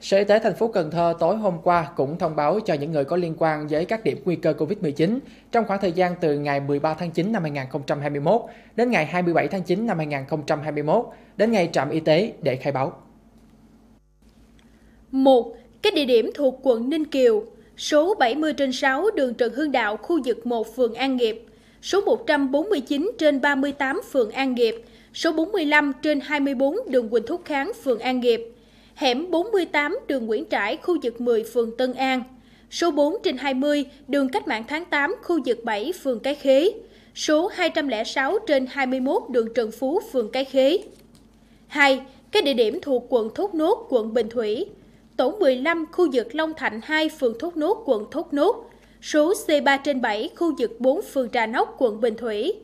Sở Y tế thành phố Cần Thơ tối hôm qua cũng thông báo cho những người có liên quan với các điểm nguy cơ COVID-19 trong khoảng thời gian từ ngày 13 tháng 9 năm 2021 đến ngày 27 tháng 9 năm 2021 đến ngày trạm y tế để khai báo. 1. Các địa điểm thuộc quận Ninh Kiều, số 70 trên 6 đường Trần Hưng Đạo, khu vực 1, phường An Nghiệp, số 149 trên 38 phường An Nghiệp, số 45 trên 24 đường Quỳnh Thúc Kháng, phường An Nghiệp, hẻm 48 đường Nguyễn Trãi, khu vực 10, phường Tân An, số 4 trên 20 đường Cách mạng tháng 8, khu vực 7, phường Cái Khế, số 206 trên 21 đường Trần Phú, phường Cái Khế. 2. Các địa điểm thuộc quận Thốt Nốt, quận Bình Thủy, tổ 15 khu vực Long Thạnh 2, phường Thốt Nốt, quận Thốt Nốt, số C3 trên 7, khu vực 4, phường Trà Nóc, quận Bình Thủy,